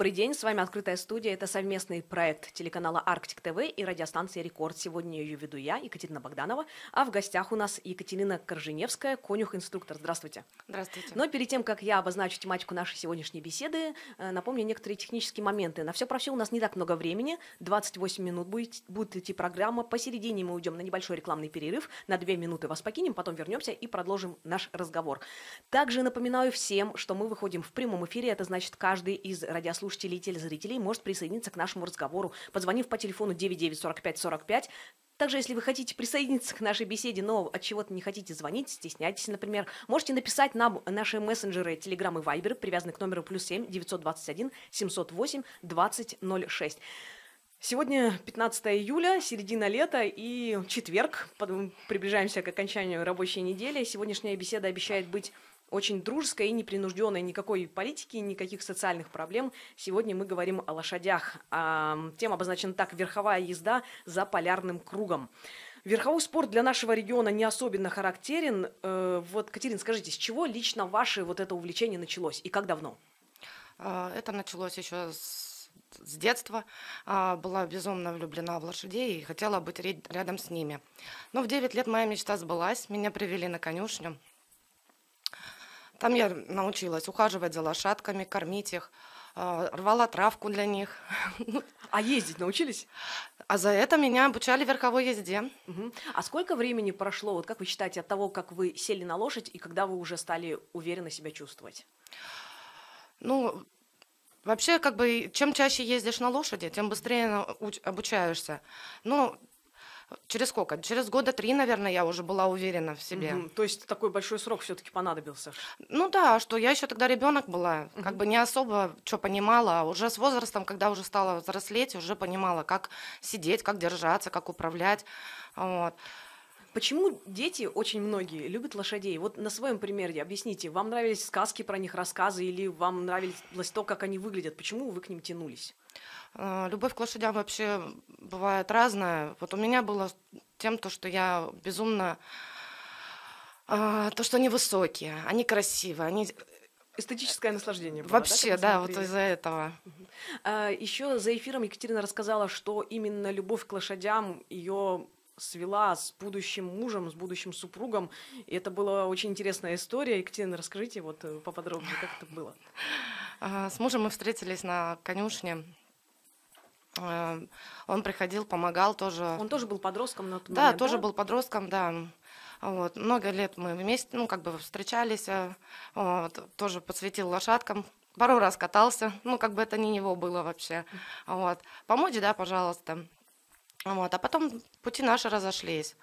добрый день. С вами «Открытая студия». Это совместный проект телеканала «Арктик ТВ» и радиостанции «Рекорд». Сегодня ее веду я, Екатерина Богданова. А в гостях у нас Екатерина Корженевская, конюх-инструктор. Здравствуйте. Здравствуйте. Но перед тем, как я обозначу тематику нашей сегодняшней беседы, э, напомню некоторые технические моменты. На все про все у нас не так много времени. 28 минут будет, будет идти программа. Посередине мы уйдем на небольшой рекламный перерыв. На 2 минуты вас покинем, потом вернемся и продолжим наш разговор. Также напоминаю всем, что мы выходим в прямом эфире. Это значит, каждый из радиослушателей слушателей и телезрителей может присоединиться к нашему разговору, позвонив по телефону 994545. Также, если вы хотите присоединиться к нашей беседе, но от чего-то не хотите звонить, стесняйтесь, например, можете написать нам наши мессенджеры Telegram и Viber, привязанные к номеру плюс 7 921 708 2006. Сегодня 15 июля, середина лета и четверг. Приближаемся к окончанию рабочей недели. Сегодняшняя беседа обещает быть очень дружеская и непринужденная, никакой политики, никаких социальных проблем. Сегодня мы говорим о лошадях. Тема обозначена так «Верховая езда за полярным кругом». Верховой спорт для нашего региона не особенно характерен. Э, вот, Катерин, скажите, с чего лично ваше вот это увлечение началось и как давно? А, это началось еще с с детства а, была безумно влюблена в лошадей и хотела быть рядом с ними. Но в 9 лет моя мечта сбылась, меня привели на конюшню. Там я научилась ухаживать за лошадками, кормить их, а, рвала травку для них. Ну, а ездить научились? А за это меня обучали верховой езде. Угу. А сколько времени прошло, вот как вы считаете, от того, как вы сели на лошадь и когда вы уже стали уверенно себя чувствовать? Ну, вообще, как бы, чем чаще ездишь на лошади, тем быстрее обучаешься. Ну, Через сколько? Через года три, наверное, я уже была уверена в себе. Угу. То есть такой большой срок все-таки понадобился? Ну да, что я еще тогда ребенок была, угу. как бы не особо что понимала, а уже с возрастом, когда уже стала взрослеть, уже понимала, как сидеть, как держаться, как управлять. Вот. Почему дети, очень многие, любят лошадей? Вот на своем примере объясните, вам нравились сказки про них, рассказы, или вам нравилось то, как они выглядят? Почему вы к ним тянулись? Э, любовь к лошадям вообще бывает разное. Вот у меня было тем, то, что я безумно... А, то, что они высокие, они красивые, они э, Эстетическое наслаждение. Было, Вообще, да, да вот из-за этого. А, еще за эфиром Екатерина рассказала, что именно любовь к лошадям ее свела с будущим мужем, с будущим супругом. И это была очень интересная история. Екатерина, расскажите вот э, поподробнее, как это было. А, с мужем мы встретились на конюшне Эм, он приходил, помогал тоже. Он тоже был подростком на тот да, момент, тоже был подростком, да. Вот. Много лет мы вместе, ну, как бы встречались, э, вот. тоже подсветил лошадкам, пару раз катался, ну, как бы это не его было вообще. Вот. Помочь, да, пожалуйста. Вот. А потом пути наши разошлись.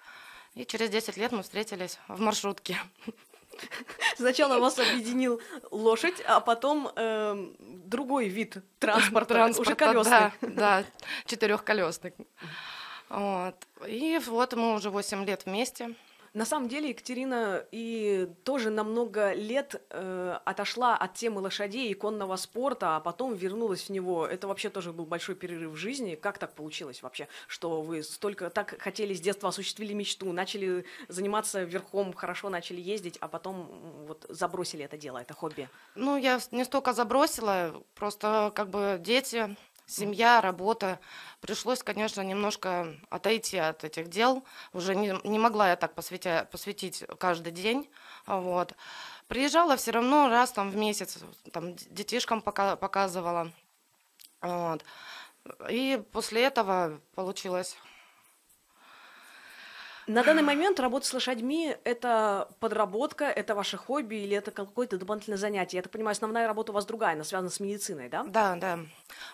И через 10 лет мы встретились в маршрутке. Сначала вас объединил лошадь, а потом э, другой вид транспорта, транспорта уже колесный. Да, да четырехколесный. Вот. И вот мы уже 8 лет вместе. На самом деле Екатерина и тоже на много лет э, отошла от темы лошадей и конного спорта, а потом вернулась в него. Это вообще тоже был большой перерыв в жизни. Как так получилось вообще, что вы столько так хотели с детства осуществили мечту, начали заниматься верхом, хорошо начали ездить, а потом вот забросили это дело, это хобби? Ну, я не столько забросила, просто как бы дети семья, работа. Пришлось, конечно, немножко отойти от этих дел. Уже не, не могла я так посвятя, посвятить каждый день. Вот. Приезжала все равно раз там в месяц, там детишкам пока, показывала. Вот. И после этого получилось на данный момент работа с лошадьми — это подработка, это ваше хобби или это какое-то дополнительное занятие? Я так понимаю, основная работа у вас другая, она связана с медициной, да? Да, да.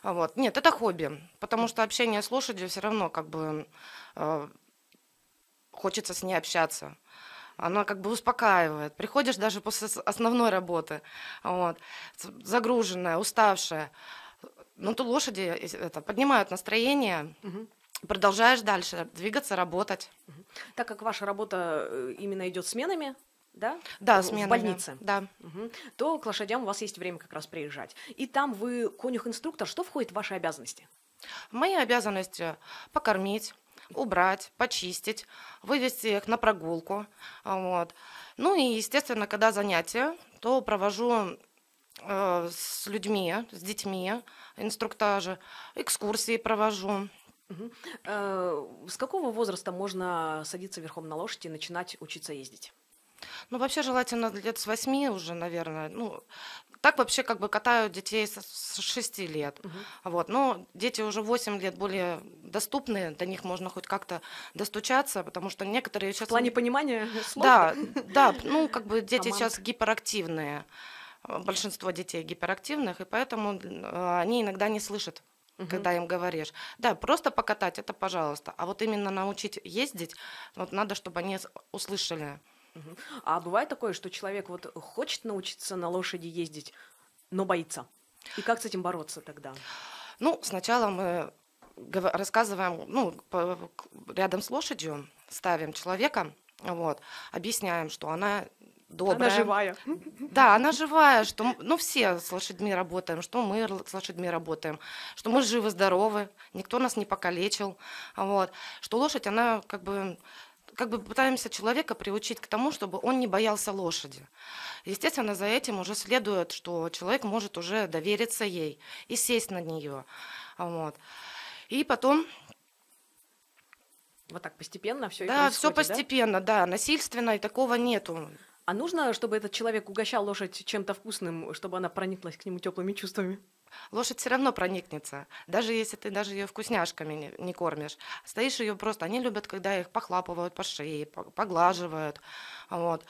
Вот. Нет, это хобби, потому что общение с лошадью все равно как бы э, хочется с ней общаться. Она как бы успокаивает. Приходишь даже после основной работы, вот, загруженная, уставшая. Но ну, то лошади э, это, поднимают настроение, угу продолжаешь дальше двигаться, работать. Так как ваша работа э, именно идет сменами, да? Да, в сменами. В больнице. Да. Угу. То к лошадям у вас есть время как раз приезжать. И там вы конюх-инструктор. Что входит в ваши обязанности? Мои обязанности покормить, убрать, почистить, вывести их на прогулку. Вот. Ну и, естественно, когда занятия, то провожу э, с людьми, с детьми инструктажи, экскурсии провожу. Э, с какого возраста можно садиться верхом на лошади и начинать учиться ездить? Ну, вообще желательно лет с восьми уже, наверное. Ну, так вообще как бы катают детей с 6 лет. Угу. Вот. Но дети уже 8 лет более доступны, до них можно хоть как-то достучаться, потому что некоторые сейчас... В плане понимания слов? Да, да, ну как бы дети Команд. сейчас гиперактивные, а, большинство детей гиперактивных, и поэтому а, они иногда не слышат угу. когда им говоришь. Да, просто покатать это пожалуйста, а вот именно научить ездить, вот надо, чтобы они услышали. Угу. А бывает такое, что человек вот хочет научиться на лошади ездить, но боится. И как с этим бороться тогда? Ну, сначала мы рассказываем, ну, рядом с лошадью ставим человека, вот, объясняем, что она добрая. Она живая. Да, она живая, что ну, все с лошадьми работаем, что мы с лошадьми работаем, что мы живы-здоровы, никто нас не покалечил. Вот. Что лошадь, она как бы как бы пытаемся человека приучить к тому, чтобы он не боялся лошади. Естественно, за этим уже следует, что человек может уже довериться ей и сесть на нее. Вот. И потом вот так постепенно все да, все постепенно, да? да, насильственно и такого нету. А нужно, чтобы этот человек угощал лошадь чем-то вкусным, чтобы она прониклась к нему теплыми чувствами? Лошадь все равно проникнется, даже если ты даже ее вкусняшками не, не кормишь. Стоишь ее просто, они любят, когда их похлапывают по шее, поглаживают, вот,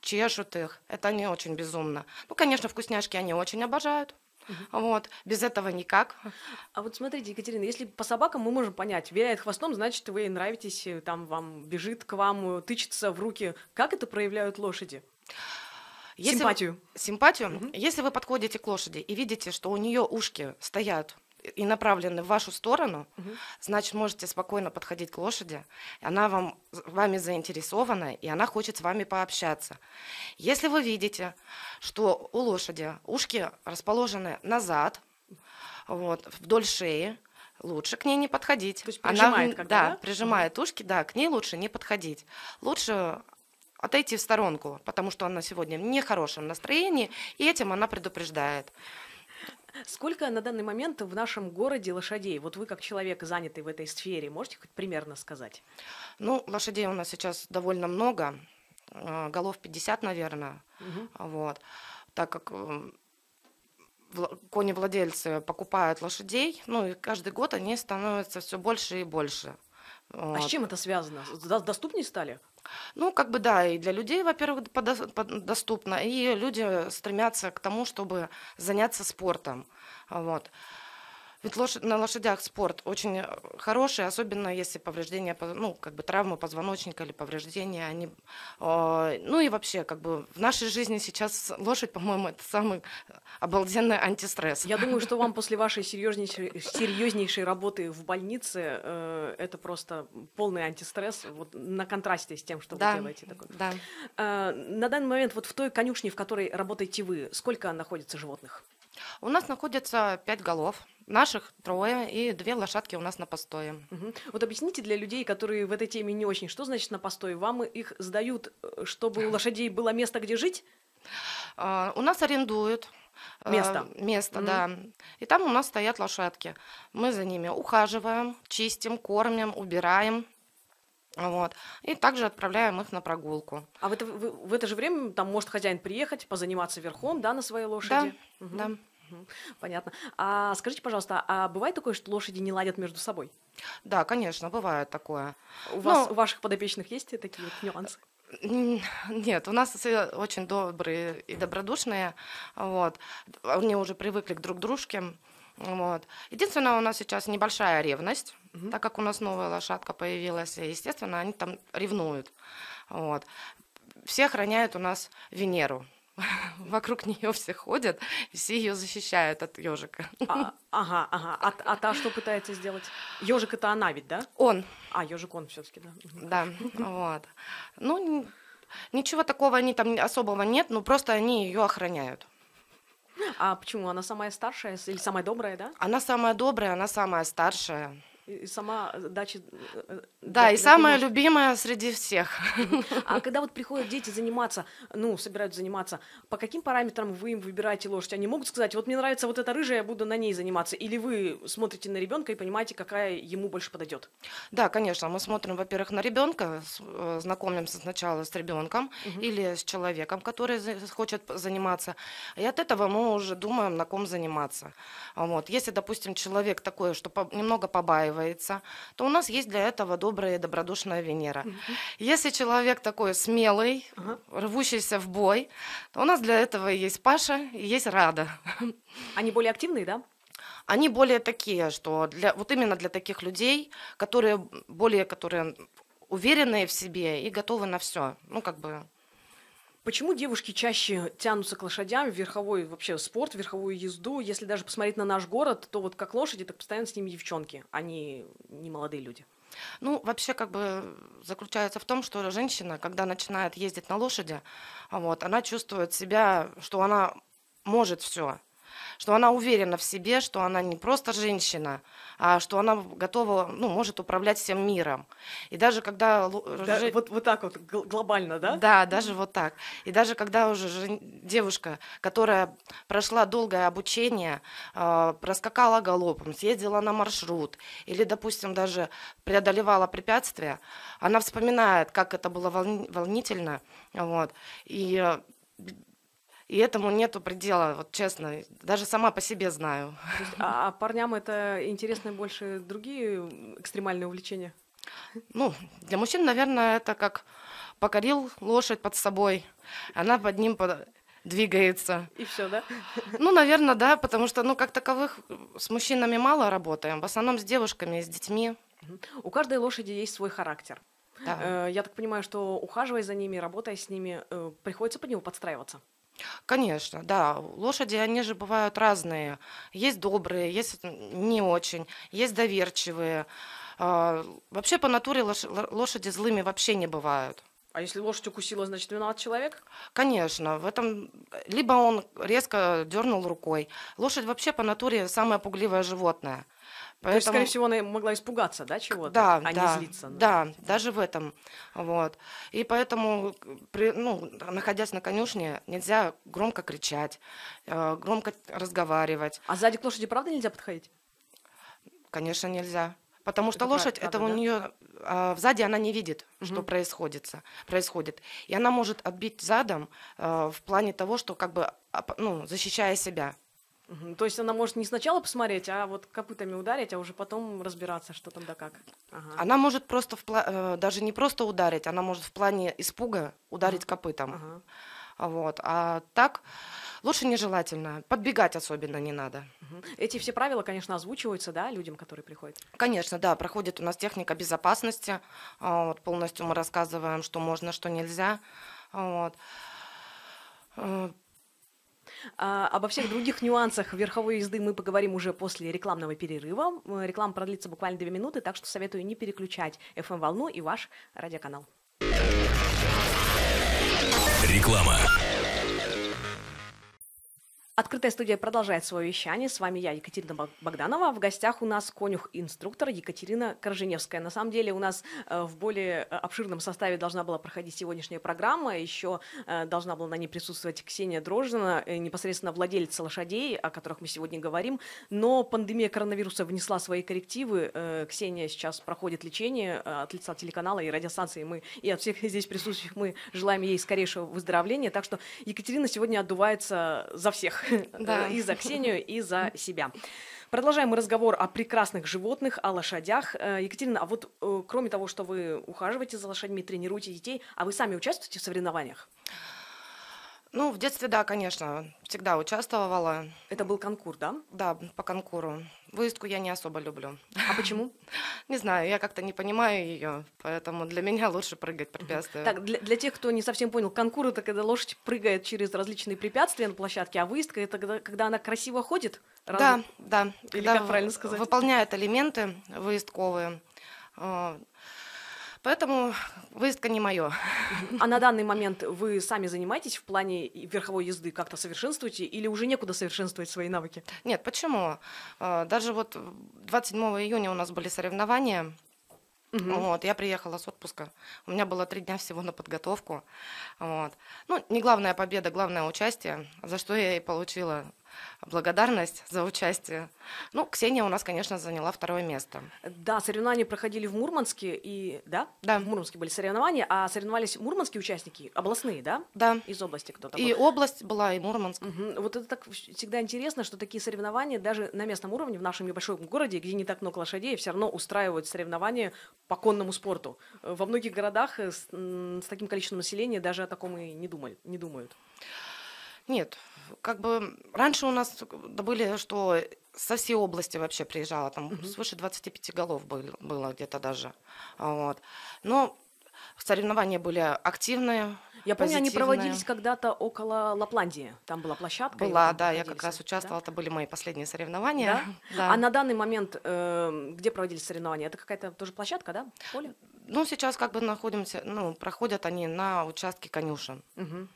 чешут их. Это не очень безумно. Ну, конечно, вкусняшки они очень обожают. Вот, без этого никак. А вот смотрите, Екатерина, если по собакам мы можем понять, виляет хвостом, значит, вы нравитесь, э, там вам бежит к вам, э, тычется в руки. Как это проявляют лошади? Если симпатию. Вы, симпатию. Угу. Если вы подходите к лошади и видите, что у нее ушки стоят и направлены в вашу сторону, значит, можете спокойно подходить к лошади. Она вам, вами заинтересована, и она хочет с вами пообщаться. Если вы видите, что у лошади ушки расположены назад, вот, вдоль шеи, лучше к ней не подходить. То есть прижимает она, да, да, прижимает ушки, да, к ней лучше не подходить. Лучше отойти в сторонку, потому что она сегодня в нехорошем настроении, и этим она предупреждает. Сколько на данный момент в нашем городе лошадей? Вот вы как человек, занятый в этой сфере, можете хоть примерно сказать? Ну, лошадей у нас сейчас довольно много, э, голов 50, наверное. Угу. Вот. Так как э, кони владельцы покупают лошадей, ну и каждый год они становятся все больше и больше. А с чем это связано? Доступнее стали? Ну, как бы да, и для людей, во-первых, э, доступно, и люди стремятся к тому, чтобы заняться спортом. Вот. Ведь лош... на лошадях спорт очень э, хороший, особенно если повреждения, ну, как бы травмы позвоночника или повреждения, они... А, ну и вообще, как бы в нашей жизни сейчас лошадь, по-моему, это самый э, обалденный антистресс. Я думаю, что вам после вашей серьезнейшей, серьезнейшей работы в больнице э, это просто полный антистресс вот, на контрасте с тем, что да, вы делаете. Такой. Да. На данный момент вот в той конюшне, в которой работаете вы, сколько находится животных? У нас находится пять голов. Наших трое и две лошадки у нас на постое. Угу. Вот объясните для людей, которые в этой теме не очень, что значит на постое? Вам их сдают, э, чтобы у лошадей было место, где жить? А, у нас арендуют Место. Э, место, mm да. И там у нас стоят лошадки. Мы за ними ухаживаем, чистим, кормим, убираем. Вот. И также отправляем их на прогулку. А в это, в, в это же время там может хозяин приехать, позаниматься верхом, да, на своей лошади? Да, угу. да. Понятно. А скажите, пожалуйста, а бывает такое, что лошади не ладят между собой? Да, конечно, бывает такое. У Но... вас, ну, у ваших подопечных есть такие вот нюансы? Нет, у нас все очень добрые и добродушные. Вот. Они уже привыкли к друг дружке. Вот. Единственное, у нас сейчас небольшая ревность, угу. так как у нас новая лошадка появилась, и, естественно, они там ревнуют. Вот. Все охраняют у нас Венеру. вокруг нее все ходят, все ее защищают от ежика. А, ага, ага. А, а та что пытается сделать? Ежик это она ведь, да? Он. А, ежик он все-таки, да. Да, вот. Ну, ничего такого они там особого нет, но просто они ее охраняют. А почему? Она самая старшая или самая добрая, да? Она самая добрая, она самая старшая. И сама дача... Э, э, да, и самая любимая среди всех. А когда вот приходят дети заниматься, ну, собираются заниматься, по каким параметрам вы им выбираете лошадь? Они могут сказать, вот мне нравится вот эта рыжая, я буду на ней заниматься. Или вы смотрите на ребенка и понимаете, какая ему больше подойдет? Да, конечно. Мы смотрим, во-первых, на ребенка, э, знакомимся сначала с ребенком угу. или с человеком, который хочет заниматься. И от этого мы уже думаем, на ком заниматься. Вот. Если, допустим, человек такой, что немного побаивается, отказывается, то у нас есть для этого добрая и добродушная Венера. Угу. Если человек такой смелый, ага. рвущийся в бой, то у нас для этого есть Паша и есть Рада. Они более активные, да? Они более такие, что для вот именно для таких людей, которые более которые уверенные в себе и готовы на все. Ну, как бы Почему девушки чаще тянутся к лошадям в верховой вообще спорт, верховую езду? Если даже посмотреть на наш город, то вот как лошади, так постоянно с ними девчонки, а не, не молодые люди. Ну, вообще, как бы заключается в том, что женщина, когда начинает ездить на лошади, вот, она чувствует себя, что она может все что она уверена в себе, что она не просто женщина, а что она готова, ну, может управлять всем миром. И даже когда... Да, Ж... вот, вот так вот, глобально, да? Да, даже вот так. И даже когда уже девушка, которая прошла долгое обучение, а, проскакала галопом, съездила на маршрут, или, допустим, даже преодолевала препятствия, она вспоминает, как это было волнительно, вот, и э, и этому нету предела, вот честно, даже сама по себе знаю. Есть, а, а, парням это интересны больше другие экстремальные увлечения? Ну, для мужчин, наверное, это как покорил лошадь под собой, она под ним под двигается. И все, да? Ну, наверное, да, потому что, ну, как таковых с мужчинами мало работаем, в основном с девушками, с детьми. У каждой лошади есть свой характер. Да. Э, я так понимаю, что ухаживая за ними, работая с ними, э, приходится под него подстраиваться. Конечно, да. Лошади, они же бывают разные. Есть добрые, есть не очень, есть доверчивые. А, вообще по натуре лошади злыми вообще не бывают. А если лошадь укусила, значит, виноват человек? Конечно, в этом либо он резко дернул рукой. Лошадь вообще по натуре самое пугливое животное. Поэтому... То есть, скорее всего, она могла испугаться, да, чего-то, да, а да, не злиться. Да, этим. даже в этом. Вот. И поэтому, при, ну, находясь на конюшне, нельзя громко кричать, э, громко разговаривать. А сзади к лошади, правда, нельзя подходить? Конечно, нельзя. Потому что это лошадь, правда, это да? у нее а, сзади она не видит, угу. что происходит, происходит. И она может отбить задом а, в плане того, что как бы а, ну, защищая себя. Угу. То есть она может не сначала посмотреть, а вот копытами ударить, а уже потом разбираться, что там да как. Ага. Она может просто в пла- э, даже не просто ударить, она может в плане испуга ударить ага. копытом. Ага. Вот. А так лучше нежелательно. Подбегать особенно не надо. Эти все правила, конечно, озвучиваются, да, людям, которые приходят? Конечно, да. Проходит у нас техника безопасности. А, вот, полностью мы рассказываем, что можно, что нельзя. Вот. Э, а, обо всех других нюансах верховой езды мы поговорим уже после рекламного перерыва. Реклама продлится буквально 2 минуты, так что советую не переключать FM-волну эм и ваш радиоканал. Реклама. Открытая студия продолжает свое вещание. С вами я, Екатерина Богданова. В гостях у нас конюх-инструктор Екатерина Корженевская. На самом деле у нас э, в более э, обширном составе должна была проходить сегодняшняя программа. Еще э, должна была на ней присутствовать Ксения Дрожжина, непосредственно владелица лошадей, о которых мы сегодня говорим. Но пандемия коронавируса внесла свои коррективы. Ксения сейчас проходит лечение от лица телеканала и радиостанции. Мы и от всех здесь присутствующих мы желаем ей скорейшего выздоровления. Так что Екатерина сегодня отдувается за всех. Да. Э, и за Ксению, и за себя. Продолжаем мы разговор о прекрасных животных, о лошадях. Э, Екатерина, а вот э, кроме того, что вы ухаживаете за лошадьми, тренируете детей, а вы сами участвуете в соревнованиях? Ну, в детстве, да, конечно, всегда участвовала. Это был конкурс, да? Да, по конкуру. Выездку я не особо люблю. А почему? Не знаю, я как-то не понимаю ее, поэтому для меня лучше прыгать препятствия. Так, для, для тех, кто не совсем понял, конкур это когда лошадь прыгает через различные препятствия на площадке, а выездка это когда, когда она красиво ходит? Разве? Да, да. Или когда как правильно сказать? Выполняет элементы выездковые. А, Поэтому выездка не мое. А на данный момент вы сами занимаетесь в плане верховой езды? Как-то совершенствуете или уже некуда совершенствовать свои навыки? Нет, почему? А, даже вот 27 июня у нас были соревнования Угу. Вот, я приехала с отпуска. У меня было три дня всего на подготовку. Вот. Ну, не главная победа, главное участие, за что я и получила благодарность за участие. Ну, Ксения у нас, конечно, заняла второе место. Да, соревнования проходили в Мурманске и, да? Да. В Мурманске были соревнования, а соревновались мурманские участники, областные, да? Да. Из области кто-то был. И область была, и Мурманск. Угу. Вот это так всегда интересно, что такие соревнования даже на местном уровне в нашем небольшом городе, где не так много лошадей, все равно устраивают соревнования по конному спорту. Э, во многих городах э, с, с таким количеством населения даже о таком и не думали, не думают. Нет, как бы раньше у нас были, что со всей области вообще приезжала, там угу. свыше 25 голов было, было где-то даже. Вот. Но соревнования были активные. Я помню, они проводились когда-то около Лапландии. Там была площадка. Была, да, я как раз участвовала. Да? Это были мои последние соревнования. Да? Да. А на данный момент э, где проводились соревнования? Это какая-то тоже площадка, да? Поле? Ну, сейчас как бы находимся, ну, проходят они на участке конюшен. Угу.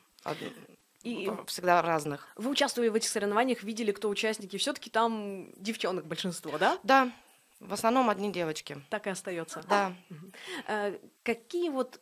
Ну, и ну, всегда разных. Вы участвовали в этих соревнованиях, видели, кто участники. Все-таки там девчонок большинство, да? Да. В основном одни девочки. Так и остается. Да. да. Какие вот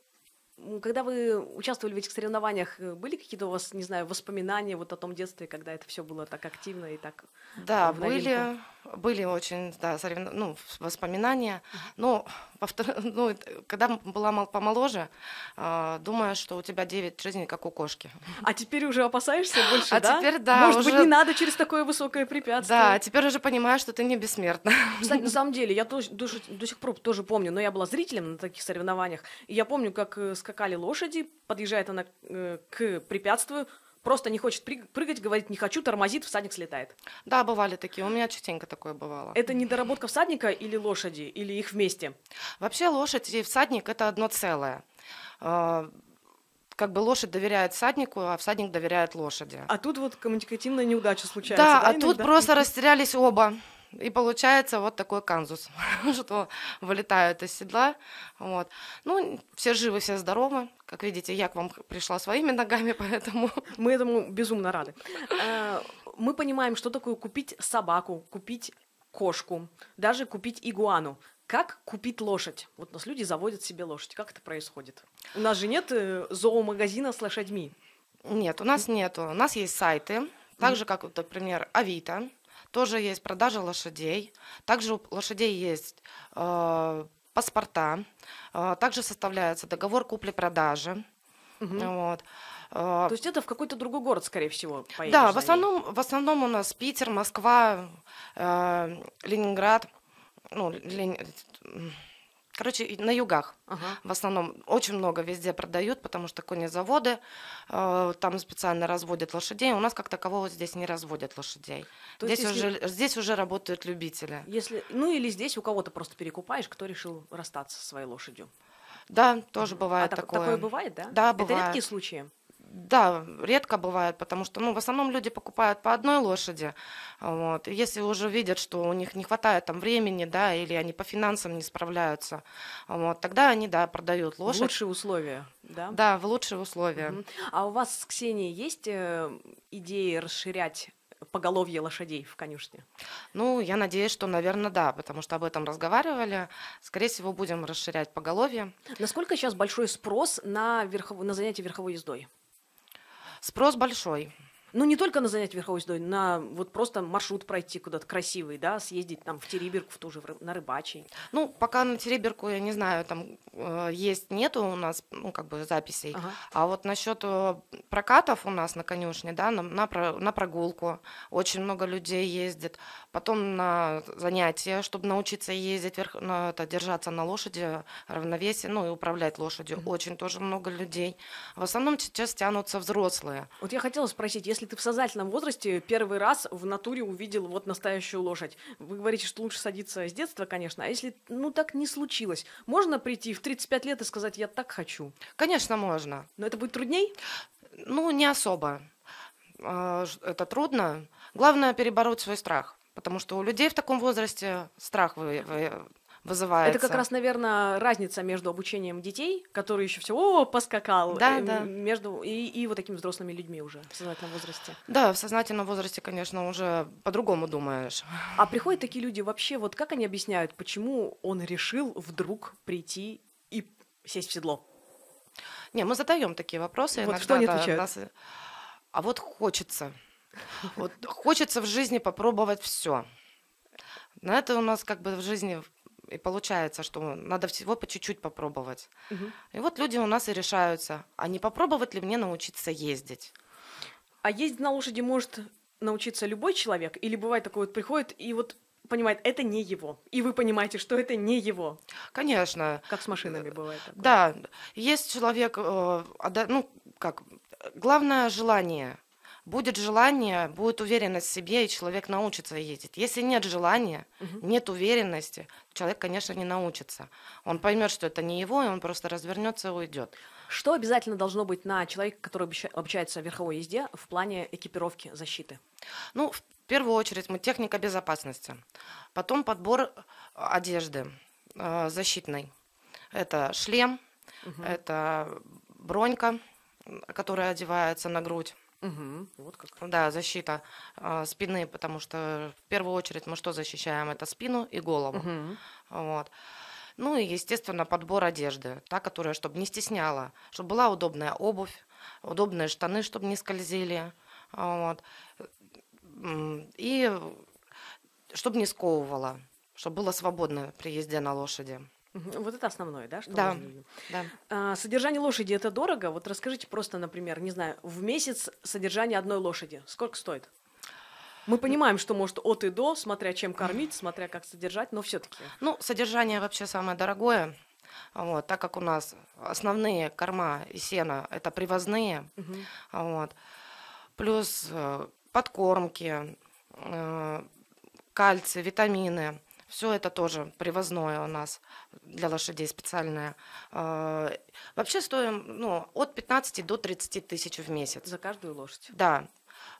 когда вы участвовали в этих соревнованиях, э, были какие-то у вас, не знаю, воспоминания вот о том детстве, когда это все было так активно и так? Да, были были очень да, соревн... ну, воспоминания. Но во втор... ну, когда была помоложе, э, думаю, что у тебя 9 жизней, как у кошки. А теперь уже опасаешься больше, а да? теперь, да. Может уже... быть, не надо через такое высокое препятствие. Да, теперь уже понимаю, что ты не бессмертна. Ну, кстати, на самом деле, я тоже, до, до сих пор тоже помню, но я была зрителем на таких соревнованиях, и я помню, как э, скакали лошади, подъезжает она э, к препятствию, просто не хочет прыгать, говорит, не хочу, тормозит, всадник слетает. Да, бывали такие, у меня частенько такое бывало. Это недоработка всадника или лошади, или их вместе? Вообще лошадь и всадник – это одно целое а, как бы лошадь доверяет всаднику, а всадник доверяет лошади. А тут вот коммуникативная неудача случается. Да, да а иногда? тут просто растерялись оба. И получается вот такой канзус, что вылетают из седла. Вот. Ну, все живы, все здоровы. Как видите, я к вам пришла своими ногами, поэтому... Мы этому безумно рады. Э, мы понимаем, что такое купить собаку, купить кошку, даже купить игуану. Как купить лошадь? Вот у нас люди заводят себе лошадь. Как это происходит? У нас же нет э, зоомагазина с лошадьми. Нет, у нас нету. У нас есть сайты, так же, как, например, Авито, тоже есть продажа лошадей. Также у лошадей есть э, паспорта, э, также составляется договор купли-продажи. Угу. Вот. Э, То есть это в какой-то другой город, скорее всего, поедешь? Да, в основном, в основном у нас Питер, Москва, э, Ленинград, ну, Лени... Короче, на югах ага. в основном очень много везде продают, потому что конезаводы э, там специально разводят лошадей. У нас как такового здесь не разводят лошадей. То здесь, есть, уже, если... здесь уже работают любители. Если... Ну или здесь у кого-то просто перекупаешь, кто решил расстаться со своей лошадью. Да, тоже а бывает а такое. Такое бывает, да? Да, бывает. Это редкие случаи. Да, редко бывает, потому что, ну, в основном люди покупают по одной лошади. Вот. Если уже видят, что у них не хватает там времени, да, или они по финансам не справляются, вот, тогда они, да, продают лошадь. В лучшие условия, да? Да, в лучшие условия. Угу. А у вас с Ксенией есть э, идеи расширять поголовье лошадей в конюшне? Ну, я надеюсь, что, наверное, да, потому что об этом разговаривали. Скорее всего, будем расширять поголовье. Насколько сейчас большой спрос на, верхов... на занятие верховой ездой? Спрос большой. Ну, не только на занятие верховой ездой, на вот просто маршрут пройти куда-то красивый, да, съездить там в Териберку, в ту же, на рыбачий. Ну, пока на Териберку, я не знаю, там э, есть, нету у нас, ну, как бы записей. Ага. А вот насчет э, прокатов у нас на конюшне, да, на, на, на прогулку очень много людей ездит потом на занятия, чтобы научиться ездить, верх, на, это, держаться на лошади, равновесие, ну и управлять лошадью. Mm-hmm. Очень тоже много людей. В основном сейчас тянутся взрослые. Вот я хотела спросить, если ты в сознательном возрасте первый раз в натуре увидел вот настоящую лошадь, вы говорите, что лучше садиться с детства, конечно, а если, ну, так не случилось, можно прийти в 35 лет и сказать, я так хочу? Конечно, можно. Но это будет трудней? Ну, не особо. А, это трудно. Главное перебороть свой страх. Потому что у людей в таком возрасте страх вы, вы вызывается. Это как раз, наверное, разница между обучением детей, которые еще все о поскакал, да, и, э, да. между и, и вот такими взрослыми людьми уже в сознательном возрасте. Да, в сознательном возрасте, конечно, уже по-другому думаешь. А приходят такие люди вообще, вот как они объясняют, почему он решил вдруг прийти и сесть в седло? Не, мы задаем такие вопросы. Вот иногда, что они отвечают? нас... Э, а вот хочется. Вот хочется в жизни попробовать все. На это у нас как бы в жизни и получается, что надо всего по чуть-чуть попробовать. Угу. И вот люди у нас и решаются, а не попробовать ли мне научиться ездить? А ездить на лошади может научиться любой человек? Или бывает такой вот приходит и вот понимает, это не его. И вы понимаете, что это не его. Конечно. Как с машинами э, бывает. Такое. Да, есть человек, э, ну как, главное желание – Будет желание, будет уверенность в себе, и человек научится ездить. Если нет желания, угу. нет уверенности, человек, конечно, не научится. Он поймет, что это не его, и он просто развернется и уйдет. Что обязательно должно быть на человека, который обучается верховой езде в плане экипировки, защиты? Ну, в первую очередь, мы техника безопасности. Потом подбор э, одежды э, защитной. Это шлем, угу. это бронька, которая одевается на грудь. Угу, вот как. Ну да, защита э, спины, потому что в первую очередь мы что защищаем? Это спину и голову. Угу. Вот. Ну и, естественно, подбор одежды, та, которая, чтобы не стесняла, чтобы была удобная обувь, удобные штаны, чтобы не скользили. Вот. И э, чтобы не сковывала, чтобы было свободно при езде на лошади. Вот это основное, да, что да. мы любим. Да. А, содержание лошади это дорого. Вот расскажите просто, например, не знаю, в месяц содержание одной лошади сколько стоит? Мы понимаем, что может от и до, смотря чем кормить, смотря как содержать, но все-таки. Ну, содержание вообще самое дорогое. Вот, так как у нас основные корма и сено это привозные, угу. вот, плюс э, подкормки, э, кальций, витамины. Все это тоже привозное у нас для лошадей специальное. А, вообще стоим ну, от 15 до 30 тысяч в месяц. За каждую лошадь? Да.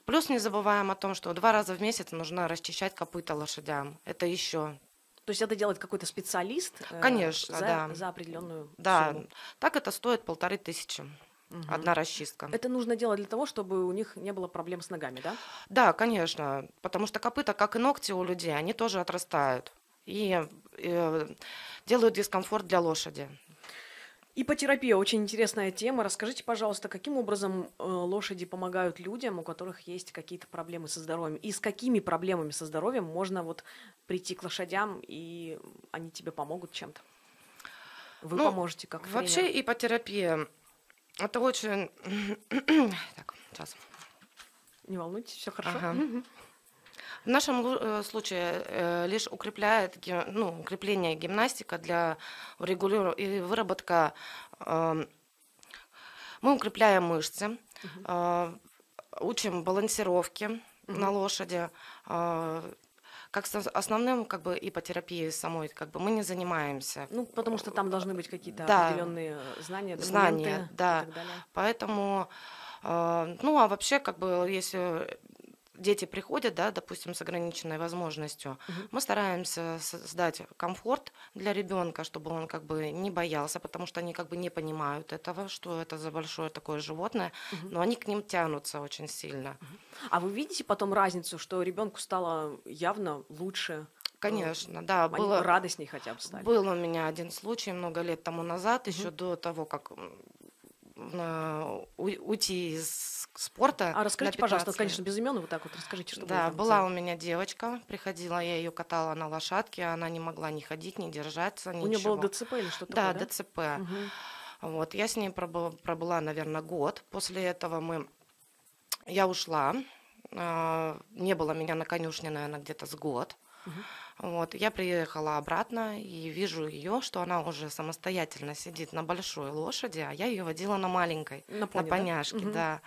Плюс не забываем о том, что два раза в месяц нужно расчищать копыта лошадям. Это еще то есть это делает какой-то специалист? Э, конечно, за, да. За определенную Да, сумму. так это стоит полторы тысячи. Угу. Одна расчистка. Это нужно делать для того, чтобы у них не было проблем с ногами, да? Да, конечно. Потому что копыта, как и ногти у людей, они тоже отрастают и, э, делают дискомфорт для лошади. Ипотерапия очень интересная тема. Расскажите, пожалуйста, каким образом э, лошади помогают людям, у которых есть какие-то проблемы со здоровьем? И с какими проблемами со здоровьем можно вот прийти к лошадям, и они тебе помогут чем-то? Вы ну, поможете как тренер? Вообще ипотерапия – это очень… так, сейчас. Не волнуйтесь, все хорошо. Ага. В нашем э, случае э, лишь укрепляет ну, укрепление гимнастика для урегулирования и выработка. Эм, мы укрепляем мышцы, угу. учим балансировки угу. на лошади, как основным как бы и ипотерапией самой как бы мы не занимаемся. Ну потому что там должны быть какие-то да. определенные знания, знания, да. И так далее. Поэтому ну а вообще как бы если дети приходят, да, допустим, с ограниченной возможностью, угу. мы стараемся создать комфорт для ребенка, чтобы он как бы не боялся, потому что они как бы не понимают этого, что это за большое такое животное, угу. но они к ним тянутся очень сильно. Угу. А вы видите потом разницу, что ребенку стало явно лучше? Конечно, да. Они было, радостней хотя бы стали. Был у меня один случай много лет тому назад, угу. еще до того, как уйти из спорта. А расскажите, пожалуйста, конечно, без имен, вот так вот расскажите, что Да, была у меня девочка, приходила, я ее катала на лошадке, она не могла ни ходить, ни держаться, у ничего. У нее было ДЦП или что-то да, такое, да? ДЦП. Угу. Вот, я с ней пробыла, пробыла, наверное, год. После этого мы... я ушла, а, не было меня на конюшне, наверное, где-то с год. Угу. Вот, я приехала обратно и вижу ее, что она уже самостоятельно сидит на большой лошади, а я ее водила на маленькой, на, пони, на поняшке, да.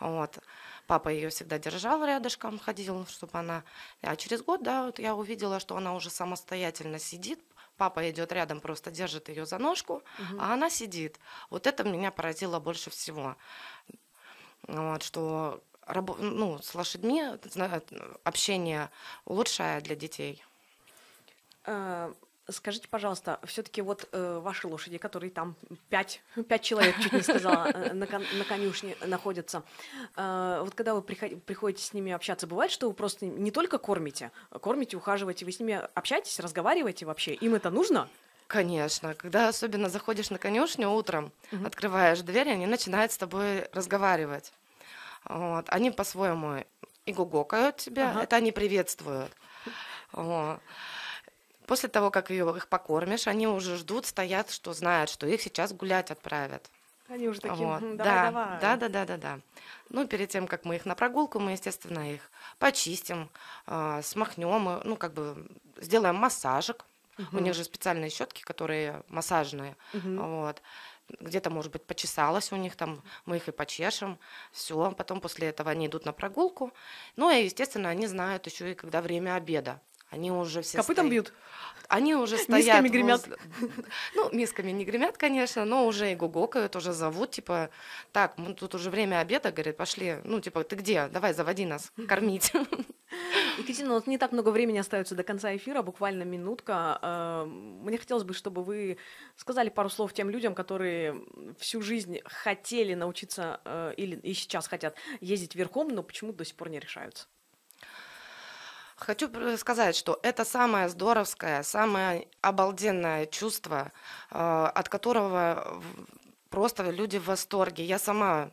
Угу. Вот. Папа ее всегда держал рядышком, ходил, чтобы она... А через год, да, вот я увидела, что она уже самостоятельно сидит, папа идет рядом, просто держит ее за ножку, угу. а она сидит. Вот это меня поразило больше всего. Вот, что ну, с лошадьми общение улучшая для детей. Э, скажите, пожалуйста, все-таки вот э, ваши лошади, которые там пять, пять человек, чуть не сказала, э, на, кон, на конюшне находятся, э, вот когда вы приходите с ними общаться, бывает, что вы просто не только кормите, а кормите, ухаживаете, вы с ними общаетесь, разговариваете вообще, им это нужно? Конечно, когда особенно заходишь на конюшню утром, угу. открываешь дверь, они начинают с тобой разговаривать. Вот. Они по-своему и гугокают тебя, ага. это они приветствуют. После того, как ее, их покормишь, они уже ждут, стоят, что знают, что их сейчас гулять отправят. Они уже такие, вот. давай, да, давай. Да, да, да, да, да. Ну, перед тем, как мы их на прогулку, мы, естественно, их почистим, а, э, смахнем, ну, как бы сделаем массажик. Угу. У них же специальные щетки, которые массажные. Угу. Вот где-то, может быть, почесалось у них, там мы их и почешем, все. Потом после этого они идут на прогулку. Ну и, естественно, они знают еще и когда время обеда. Они уже все Копытом стоят. бьют? Они уже стоят. Мисками ну, гремят. Возле... Ну, мисками не гремят, конечно, но уже и гугокают, уже зовут, типа, так, ну, тут уже время обеда, говорит, пошли, ну, типа, ты где? Давай, заводи нас, кормить. Екатерина, вот не так много времени остается до конца эфира, буквально минутка. А, мне хотелось бы, чтобы вы сказали пару слов тем людям, которые всю жизнь хотели научиться э, или и сейчас хотят ездить верхом, но почему то до сих пор не решаются. Хочу сказать, что это самое здоровское, самое обалденное чувство, а, от которого просто люди в восторге. Я сама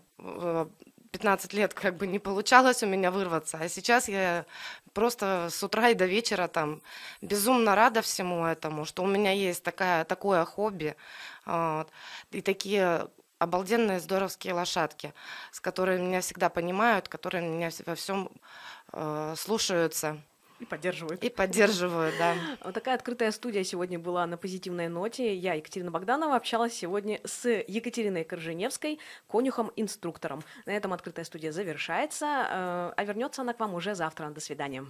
15 э, лет как бы не получалось у меня вырваться, а сейчас я просто с утра и до вечера там безумно рада всему этому, что у меня есть такая, такое хобби а, и такие обалденные здоровские лошадки, с которыми меня всегда понимают, которые меня во всем а, слушаются. И поддерживают. И поддерживают, да. Вот такая открытая студия сегодня была на позитивной ноте. Я, Екатерина Богданова, общалась сегодня с Екатериной Корженевской, конюхом-инструктором. На этом открытая студия завершается, э, а вернется она к вам уже завтра. До свидания.